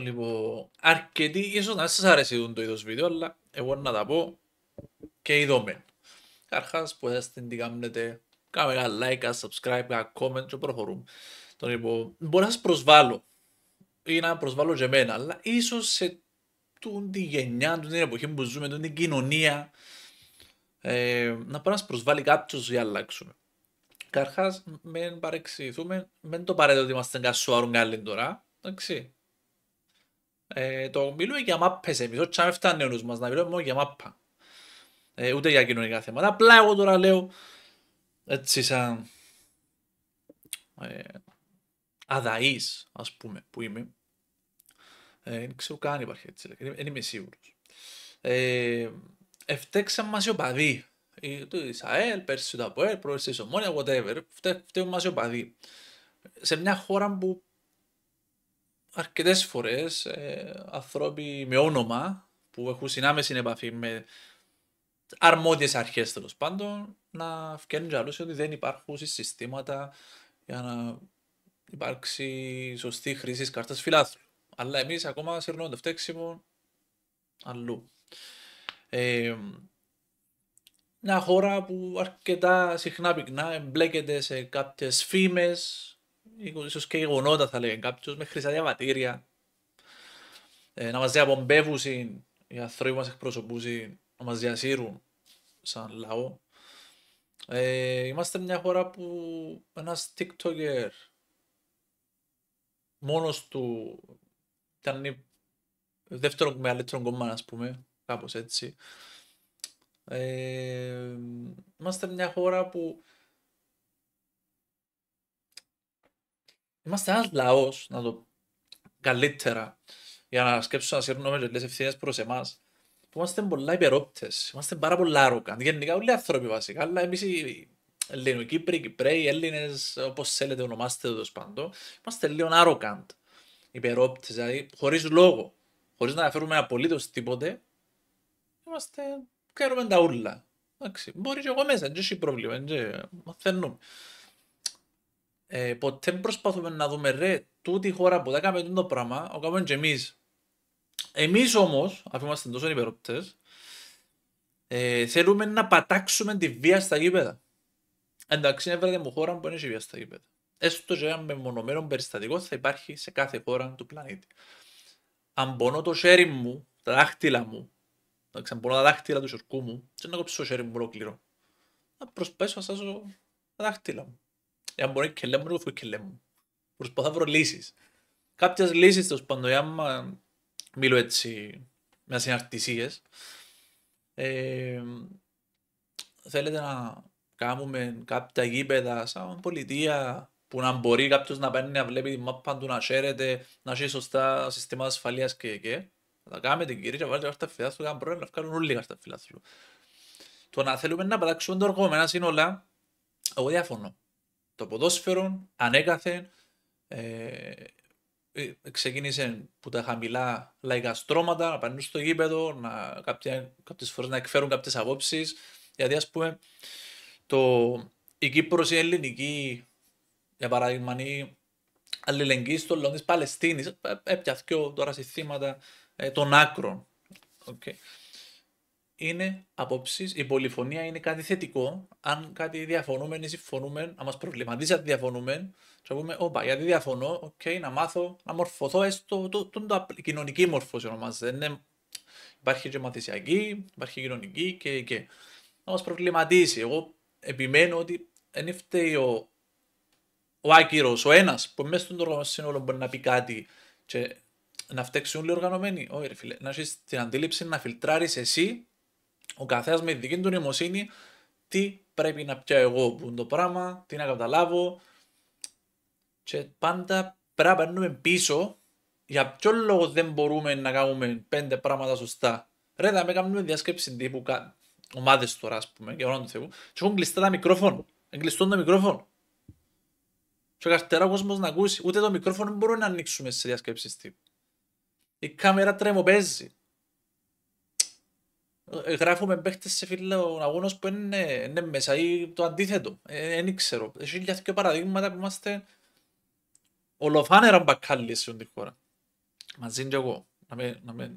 Λοιπόν, αρκετοί, ίσως να σας αρέσει το είδος βίντεο, αλλά εγώ να τα πω και ειδόμεν. Καρχάς, που θα την τι κάνετε, κάμε ένα like, ένα subscribe, ένα comment και προχωρούμε. Τον λοιπόν, μπορεί να σας προσβάλλω ή να προσβάλλω και εμένα, αλλά ίσως σε τη γενιά, την εποχή που ζούμε, την κοινωνία, ε, να μπορεί να σας προσβάλλει κάποιος για να αλλάξουμε. Καρχά, μην παρεξηγηθούμε, μην το παρέτε ότι είμαστε κασουάρουν καλή εντάξει. Ε, το μιλούμε για μάπες εμείς, όχι αν φτάνει ο νους μας να μιλούμε μόνο για μάπα. Ε, ούτε για κοινωνικά θέματα. Απλά εγώ τώρα λέω έτσι σαν ε, Αδαής, ας πούμε, που είμαι. Ε, δεν ξέρω καν υπάρχει έτσι, δεν είμαι σίγουρος. Ε, Εφτέξα του οι οπαδοί. Ε, το Ισαέλ, πέρσι το Αποέλ, πρόεδρο τη Ομόνια, whatever. Φταίω μας οι οπαδοί. Σε μια χώρα που Αρκετές φορές ε, ανθρώποι με όνομα που έχουν συνάμεση επαφή με αρμόδιες αρχές τέλος πάντων να φτιάχνουν για ότι δεν υπάρχουν συστήματα για να υπάρξει σωστή χρήση κάρτας Φιλάθρου. Αλλά εμείς ακόμα σερνούμε το φταίξιμο αλλού. Ε, μια χώρα που αρκετά συχνά πυκνά εμπλέκεται σε κάποιες φήμες ίσως και γεγονότα θα λέγει κάποιος, με χρυσά διαβατήρια, ε, να μας διαπομπεύουν οι άνθρωποι που μας εκπροσωπούν, να μας διασύρουν σαν λαό. Ε, είμαστε μια χώρα που ένας TikToker μόνος του ήταν δεύτερο μεγαλύτερο κόμμα, ας πούμε, κάπως έτσι. Ε, είμαστε μια χώρα που Είμαστε ένας λαός, να το καλύτερα, για να σκέψω να σύρνουμε και λες ευθύνες προς εμάς, που είμαστε πολλά υπερόπτες, είμαστε πάρα πολλά ρούκα. Γενικά όλοι οι άνθρωποι βασικά, αλλά εμείς οι οι Ελληνοκύπροι, Κυπρέοι, Έλληνες, όπως θέλετε ονομάστε εδώ σπάντο, είμαστε λίγο άρωκαντ, υπερόπτες, δηλαδή χωρίς λόγο, χωρίς να αναφέρουμε απολύτως τίποτε, είμαστε, ξέρουμε τα ούλα. Εντάξει, μπορεί και εγώ μέσα, δεν έχει πρόβλημα, μαθαίνουμε ε, ποτέ προσπαθούμε να δούμε ρε, τούτη χώρα που δεν έκαμε το πράγμα, ο κάνουμε και εμείς. Εμείς όμως, αφού είμαστε τόσο υπερόπτες, ε, θέλουμε να πατάξουμε τη βία στα γήπεδα. Εντάξει, είναι βέβαια μου χώρα που είναι βία στα γήπεδα. Έστω και με μεμονωμένο περιστατικό θα υπάρχει σε κάθε χώρα του πλανήτη. Αν πονώ το χέρι μου, τα δάχτυλα μου, αν πονώ τα δάχτυλα του σορκού μου, δεν έχω κόψω το χέρι μου ολόκληρο. Να προσπαθήσω να στάσω τα δάχτυλα μου εάν μπορεί και λέμε θα και λέμε. Προσπαθώ να βρω λύσεις. Κάποιες λύσεις τέλος πάντων, να μιλώ έτσι με συναρτησίε. ε, θέλετε να κάνουμε κάποια γήπεδα σαν πολιτεία που να μπορεί κάποιος να παίρνει να βλέπει τη μάπα του να χαίρεται, να έχει σωστά συστήματα ασφαλείας και εκεί. Θα τα κάνουμε την κυρία, βάλτε τα φυλάς του, κάνουν πρόβλημα, να βγάλουν όλοι τα φυλάς του. Το να θέλουμε να παράξουμε το εργόμενα σύνολα, εγώ διαφωνώ το ποδόσφαιρο ανέκαθεν ε, ε, ξεκίνησε που τα χαμηλά λαϊκά στρώματα να πανούν στο γήπεδο, να, κάποια, κάποιες φορές να εκφέρουν κάποιες απόψεις. Γιατί ας πούμε το, η Κύπρος η ελληνική, για παράδειγμα η αλληλεγγύη στο λόγο της Παλαιστίνης, ε, έπιαθηκε τώρα σε θύματα ε, των άκρων είναι απόψεις. Η πολυφωνία είναι κάτι θετικό. Αν κάτι διαφωνούμε ή ναι, συμφωνούμε, αν μας προβληματίζει αν διαφωνούμε, θα πούμε: Όπα, γιατί διαφωνώ, οκ, okay, να μάθω, να μορφωθώ έστω. Το, το, το, το κοινωνική μόρφωση ονομάζεται. Ναι, υπάρχει και μαθησιακή, υπάρχει κοινωνική και. και. Να μας προβληματίσει. Εγώ επιμένω ότι δεν φταίει ο, ο άκυρος, ο ένας που μέσα στον οργανωμένο σύνολο μπορεί να πει κάτι και να φταίξουν όλοι οργανωμένοι. Όχι, ρε φίλε, να έχεις την αντίληψη να φιλτράρεις εσύ ο καθένας με τη δική του νοημοσύνη τι πρέπει να πιω εγώ που είναι το πράγμα, τι να καταλάβω. Και πάντα πρέπει να παίρνουμε πίσω για ποιο λόγο δεν μπορούμε να κάνουμε πέντε πράγματα σωστά. Ρε, θα με κάνουμε διάσκεψη τύπου κα... ομάδες τώρα, ας πούμε, για όνομα του Θεού, και έχουν κλειστά τα μικρόφωνα. Εγκλειστούν τα μικρόφωνα. Και καρτερά ο κόσμος να ακούσει. Ούτε το μικρόφωνο δεν μπορούμε να ανοίξουμε σε διασκέψει τύπου. Η κάμερα τρεμοπαίζει γράφουμε παίχτες σε φίλο αγώνας που είναι, είναι μέσα ή το αντίθετο. Δεν ε, ξέρω. Έχει λίγα δύο παραδείγματα που είμαστε ολοφάνερα μπακάλι σε τη χώρα. Μαζί και εγώ. Να με, να με,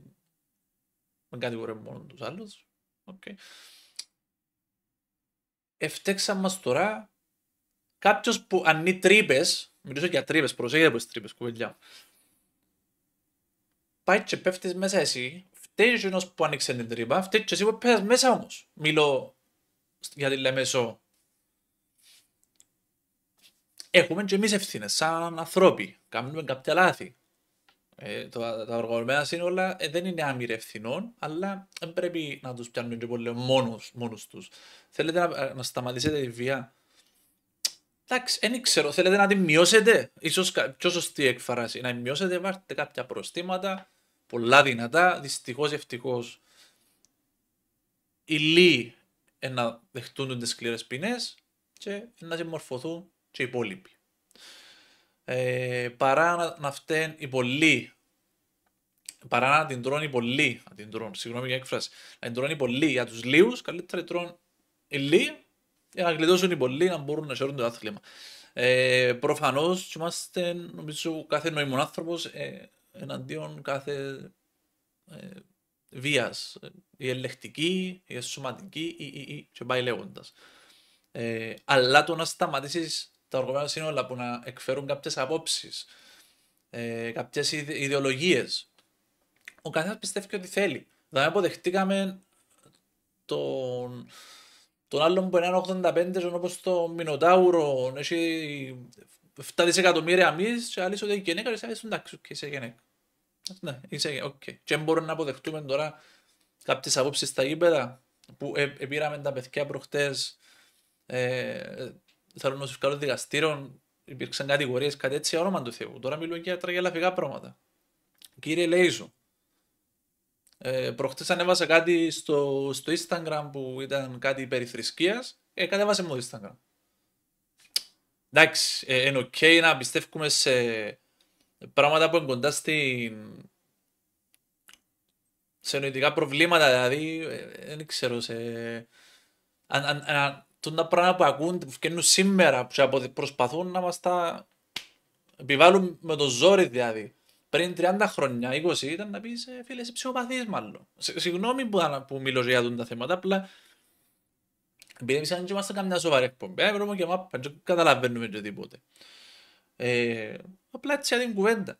με κατηγορεύω μόνο τους άλλους. Okay. Εφτέξα μας τώρα κάποιος που ανή τρύπες, μιλήσω για τρύπες, προσέχετε από τις τρύπες, κουβεντιά. Πάει και πέφτεις μέσα εσύ, φταίει ο που άνοιξε την τρύπα, φταίει και εσύ που πέρας μέσα όμως. Μιλώ για τη Λεμεσό. Έχουμε και εμείς ευθύνες, σαν ανθρώποι. Κάνουμε κάποια λάθη. Ε, το, τα οργανωμένα σύνολα ε, δεν είναι άμυρα ευθυνών, αλλά δεν πρέπει να τους πιάνουμε και πολύ μόνος, μόνος τους. Θέλετε να, να σταματήσετε τη βία. Εντάξει, δεν ξέρω, θέλετε να τη μειώσετε. Ίσως πιο σωστή εκφράση. Να μειώσετε, βάρτε κάποια προστήματα πολλά δυνατά. Δυστυχώς, ευτυχώς, οι λίγοι να δεχτούν τις σκληρές ποινές και να συμμορφωθούν και οι υπόλοιποι. Ε, παρά να, να φταίνουν οι πολλοί, παρά να την τρώνε οι πολλοί, να την τρώνε, συγγνώμη για έκφραση, να την τρώνε οι πολλοί για τους λίγου, καλύτερα τρώνε οι λίγοι για να γλιτώσουν οι πολλοί να μπορούν να σέρουν το άθλημα. Ε, Προφανώς, είμαστε, νομίζω, κάθε νόημο άνθρωπο ε, εναντίον κάθε ε, βίας, η ελεκτική, η σωματική η, η, η, και πάει λέγοντας. Ε, αλλά το να σταματήσεις τα οργανωμένα σύνολα που να εκφέρουν κάποιες απόψεις, ε, κάποιες ιδεολογίες, ο καθένας πιστεύει ότι θέλει. Δεν δηλαδή, αποδεχτήκαμε τον, τον άλλον που είναι 85 όπως το Μινοτάουρο έχει 7 δισεκατομμύρια εμείς, και άλλοι ότι η γυναίκα και εντάξει και είσαι γυναίκα. Ναι, Και μπορούμε να αποδεχτούμε τώρα κάποιες απόψεις στα γήπεδα που ε, πήραμε τα παιδιά προχτές. Ε, θέλω να σου κάνω δικαστήριο. υπήρξαν κατηγορίες, κάτι έτσι όνομα του Θεού. Τώρα μιλούμε για τραγελαφικά πράγματα. Κύριε Λέιζου, ε, προχτές ανέβασα κάτι στο, στο Instagram που ήταν κάτι περί θρησκείας. ε, κατέβασε μου το Instagram. Εντάξει, ε, είναι να πιστεύουμε σε, πράγματα που είναι κοντά στη... σε νοητικά προβλήματα, δηλαδή, ε, δεν ξέρω, σε... Αν, αν, αν, τα πράγματα που ακούν, που φτιάχνουν σήμερα, που προσπαθούν να μας τα επιβάλλουν με το ζόρι δηλαδή. Πριν 30 χρόνια, 20, ήταν να πεις, ε, φίλε, είσαι ψυχοπαθής μάλλον. Συγγνώμη που, που μιλώ για τα θέματα, απλά επειδή εμείς είμαστε καμιά σοβαρή εκπομπή, έπρεπε και μάπα, δεν καταλαβαίνουμε και τίποτε. Ε, Απλά έτσι την κουβέντα.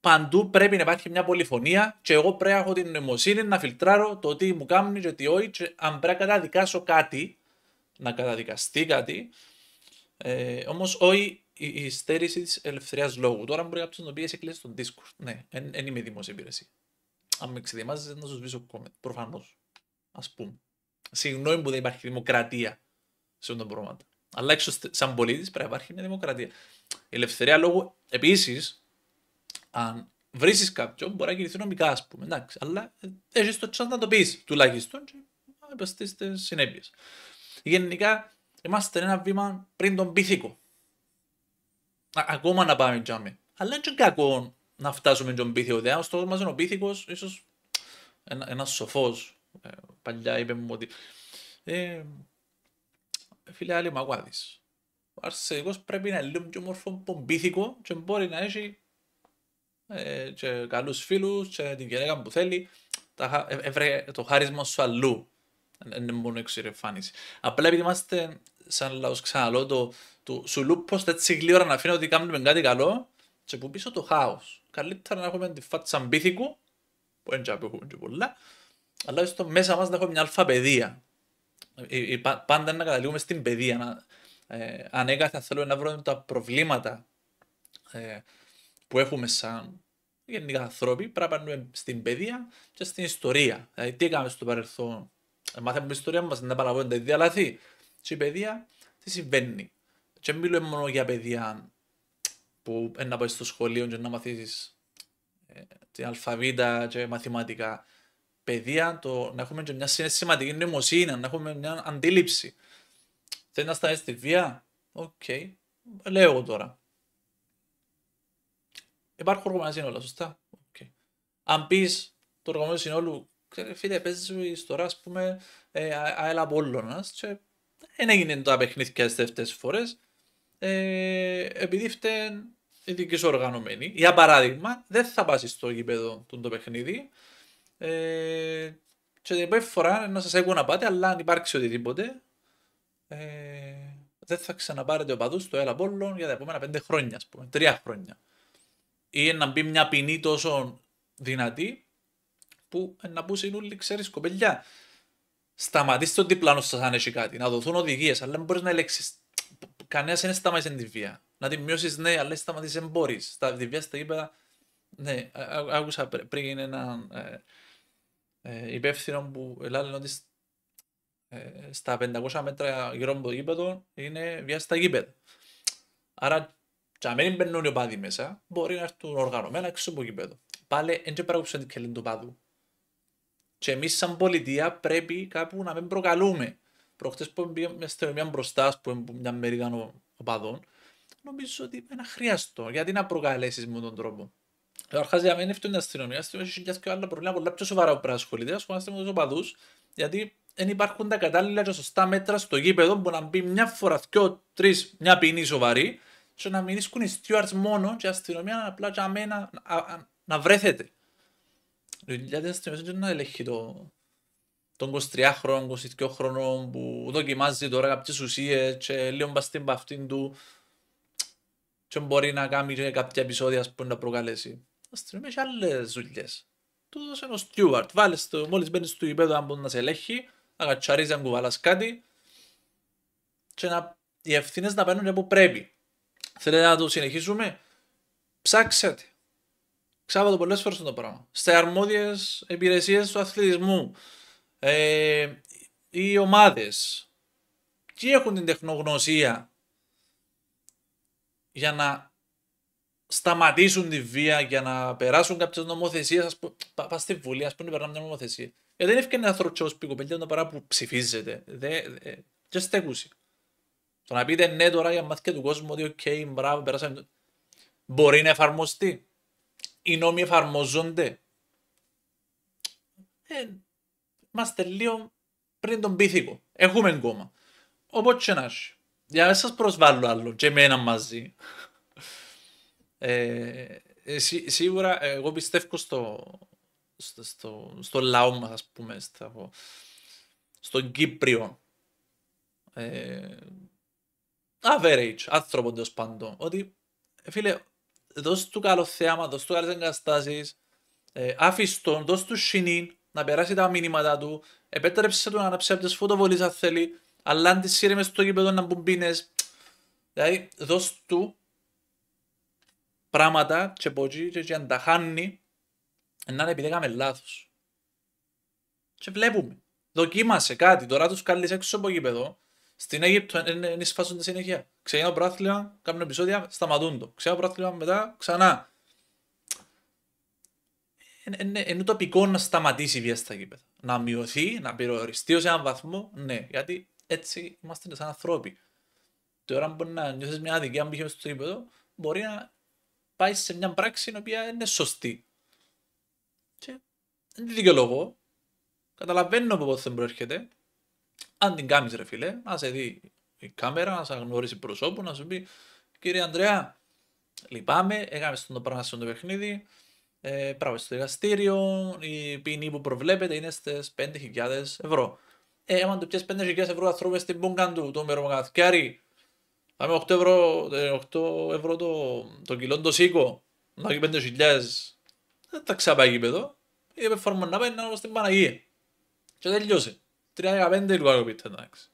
Παντού πρέπει να υπάρχει μια πολυφωνία και εγώ πρέπει να έχω την νοημοσύνη να φιλτράρω το τι μου κάνει και τι όχι. Και αν πρέπει να καταδικάσω κάτι, να καταδικαστεί κάτι, ε, Όμως όχι η, η στέρηση της ελευθερίας λόγου. Τώρα μπορεί να πει εσύ κλείσει τον Discord. Ναι, δεν είμαι δημόσια υπηρεσία. Αν με ξεδιμάζει, να σου σβήσω comment. Προφανώς. Ας πούμε. Συγγνώμη που δεν υπάρχει δημοκρατία σε αυτά τα αλλά έξω σαν πολίτης πρέπει να υπάρχει μια δημοκρατία. Η ελευθερία λόγου επίσης, αν βρει κάποιον, μπορεί να κινηθεί νομικά, ας πούμε. Εντάξει, αλλά έχεις το τσάντα να το πεις τουλάχιστον και να υπεστεί τις συνέπειες. Γενικά, είμαστε ένα βήμα πριν τον πίθηκο. Ακόμα να πάμε τζάμι. Αλλά είναι κακό να φτάσουμε τον πίθηκο. Δηλαδή, ο ο στόχο ο πίθηκος, ίσως ένα σοφός. Ε, παλιά είπε μου ότι. Ε, φίλε άλλη μαγουάδης. Ο αρσενικός πρέπει να είναι λίγο πιο μορφό πομπήθικο και μπορεί να έχει ε, και καλούς φίλους και την γυναίκα που θέλει. Τα, ε, ε το χάρισμα σου αλλού. Είναι μόνο εξηρεφάνιση. Απλά επειδή είμαστε σαν λαός ξαναλώ το, το σουλούπος έτσι γλύωρα να αφήνω ότι κάνουμε κάτι καλό και που πίσω το χάος. Καλύτερα να έχουμε τη φάτσα μπήθικου που δεν τσαπέχουμε και πολλά αλλά στο μέσα μας να έχουμε μια αλφαπαιδεία ε, ε, πάντα να καταλήγουμε στην παιδεία. Να, ε, θέλουμε να βρούμε τα προβλήματα ε, που έχουμε σαν γενικά ανθρώποι, πρέπει να στην παιδεία και στην ιστορία. Δηλαδή, τι έκαναμε στο παρελθόν. Μάθαμε την ιστορία μας, να παραγωγούμε τα ίδια λάθη. Και παιδεία, τι συμβαίνει. Και μιλούμε μόνο για παιδεία που να πάει στο σχολείο και να μαθήσεις την αλφαβήτα και μαθηματικά παιδεία, το, να έχουμε και μια σημαντική νοημοσύνη, να έχουμε μια αντίληψη. Θέλεις να σταθεί στη βία. Οκ. Okay. Λέω εγώ τώρα. Υπάρχουν οργανωμένα σύνολα, σωστά. Okay. Αν πεις το οργανωμένο συνόλου, φίλε, παίζεις τώρα, ας πούμε, ε, αέλα από όλων. Δεν έγινε το απεχνήθηκε τι δεύτερε φορές. Ε, επειδή φταίνουν οι δικοί σου οργανωμένοι. Για παράδειγμα, δεν θα πας στο γήπεδο του το παιχνίδι, ε, και την επόμενη φορά να σας έχω να πάτε, αλλά αν υπάρξει οτιδήποτε, ε, δεν θα ξαναπάρετε οπαδούς στο Έλα Πόλων για τα επόμενα πέντε χρόνια, ας πούμε, τρία χρόνια. Ή να μπει μια ποινή τόσο δυνατή που να μπουν όλοι, ξέρεις, κοπελιά. Σταματήστε τον διπλάνο σας αν έχει κάτι, να δοθούν οδηγίες, αλλά δεν μπορείς να ελέξει. Κανένας δεν σταματήσει την βία. Να τη μειώσεις, ναι, αλλά σταματήσεις δεν μπορείς. Στα βία στα είπα, Ναι, άκουσα πριν ένα. Ε, ε, υπεύθυνο που λένε ότι ε, στα 500 μέτρα γύρω από το γήπεδο είναι βιά στα Άρα, και αν δεν μπαίνουν οι οπάδοι μέσα, μπορεί να έρθουν οργανωμένα έξω από το γήπεδο. Πάλι, δεν πράγματι είναι κελέν του πάδου. Και εμείς, σαν πολιτεία, πρέπει κάπου να μην προκαλούμε. Προχτές που πήγαμε μια Ελλάδα μπροστά, που πούμε, μια μερίδα οπαδών, νομίζω ότι είναι αχρίαστο. Γιατί να προκαλέσεις με τον τρόπο. Καταρχά, ε, για μένα είναι η αστυνομία. Η αστυνομία έχει και άλλα προβλήματα πολλά πιο σοβαρά που πρέπει να ασχολείται. Ασχολούμαστε με του οπαδού, γιατί δεν υπάρχουν τα κατάλληλα και σωστά μέτρα στο γήπεδο που να μπει μια φορά, δυο, τρεις, μια ποινή σοβαρή, και να μην οι stewards μόνο και η αστυνομία απλά για μένα να, να, να βρέθεται. Η αστυνομία δεν είναι να ελέγχει το, τον 23χρονο, 22χρονο που δοκιμάζει τώρα κάποιες ουσίες και λίγο στην αυτήν του και μπορεί να κάνει κάποια επεισόδια που να προκαλέσει. Ο στείλουμε άλλες δουλειές. Του δώσε ο Στιούαρτ. Βάλει, το, μόλις μπαίνεις στο γηπέδο, αν μπορεί να σε ελέγχει, να κατσαρίζει αν κουβαλάς κάτι. Και να, οι ευθύνες να παίρνουν όπου πρέπει. Θέλετε να το συνεχίσουμε. Ψάξετε. Ξάβατο πολλές φορές το πράγμα. Στι αρμόδιες υπηρεσίες του αθλητισμού. Ε, οι ομάδες. Τι έχουν την τεχνογνωσία για να σταματήσουν τη βία για να περάσουν κάποιες νομοθεσίες. Πα στη Βουλή, ας πούμε, περνάμε μια νομοθεσία. Ε, δεν έφυγε ένα θροτσό πίκο παιδιά παρά που ψηφίζεται. Δεν δε, στέκουσε. Το να πείτε ναι τώρα για μάθηκες του κόσμου ότι, OK, μπράβο, περάσαμε. Μπορεί να εφαρμοστεί. Οι νόμοι εφαρμόζονται. Ε, είμαστε λίγο πριν τον πίθηκο. Έχουμε κόμμα. Οπότε Για να σας προσβάλλω άλλο, και εμένα μαζί. Ε, ε, σί, σίγουρα ε, εγώ πιστεύω στο, στο, στο, στο λαό μας ας πούμε, στο, στον Κύπριο. Ε, average, άνθρωπο τέλο πάντων. Ότι, ε, φίλε, δώσ' του καλό θέαμα, δώσ' του καλές εγκαστάσεις, ε, άφησ' τον, δώσ' του σινή, να περάσει τα μήνυματα του, επέτρεψε του να αναψεύει τις αν θέλει, αλλά αν τη σύρεμε στο γήπεδο να μπουμπίνε. Δηλαδή, δώσ' του πράγματα και ποτζί και, αν τα χάνει, να είναι επειδή έκαμε λάθος. Και βλέπουμε. Δοκίμασε κάτι. Τώρα τους καλείς έξω από γήπεδο. Στην Αίγυπτο ενισφάσουν τη συνέχεια. Ξεκινά το πράθλημα, κάνουν επεισόδια, σταματούν το. Ξεκινά το πράθλημα μετά, ξανά. Είναι τοπικό να σταματήσει η βία στα γήπεδα. Να μειωθεί, να περιοριστεί ως έναν βαθμό, ναι. Γιατί έτσι είμαστε σαν ανθρώποι. Τώρα, αν μπορεί να νιώσει μια αδικία, αν πήγε στο γήπεδο, μπορεί να πάει σε μια πράξη η οποία είναι σωστή. Και δεν τη δικαιολογώ. Καταλαβαίνω από πότε δεν προέρχεται. Αν την κάνεις, ρε φιλέ, να σε δει η κάμερα, να σε γνωρίσει προσώπου, να σου πει Κύριε Ανδρέα, λυπάμαι, έκαμε στον το πράγμα στον το παιχνίδι. Ε, πράγμα στο δικαστήριο, η ποινή που προβλέπετε είναι στις 5.000 ευρώ. Ε, άμα το πιέσει 5.000 ευρώ, θα στην πούγκα του, το μερομαγαθιάρι, Άμε 8 ευρώ, 8 ε, ευρώ το, το κιλό το σίκο, να έχει 5.000, δεν ε, τα ξαπάει γήπεδο. Είπε φόρμα να πάει να είμαστε στην Παναγία. Και τελειώσε. λίγο άλλο πίτα, εντάξει.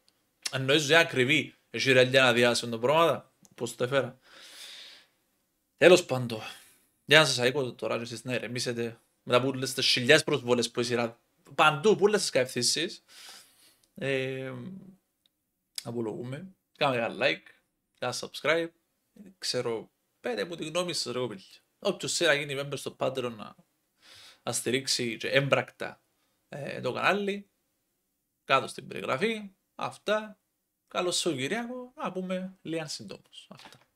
Αν ότι είναι ακριβή, Έχει ρε να διάσουν τα πρόγραμμα, πώς το έφερα. Τέλος πάντων, για να σας το τώρα και εσείς να ηρεμήσετε, μετά που λες τις χιλιάς προσβολές που είσαι παντού, που λες τις καευθύσεις, ε, απολογούμε, Κάμε ένα like, Κάνε subscribe, ξέρω, πέντε μου τη γνώμη σας ρε κομπίλ. Όποιος θέλει να γίνει member στο Patreon να, να στηρίξει και έμπρακτα ε, το κανάλι, κάτω στην περιγραφή, αυτά. σου Σωγυριακό, να πούμε λίγαν συντόμως. Αυτά.